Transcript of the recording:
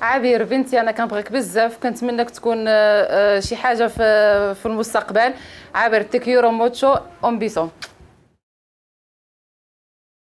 عبير بنتي انا كنبغيك بزاف كنتمنىك تكون آه، آه، شي حاجه في آه، المستقبل عبير تكيورو موتشو امبيسون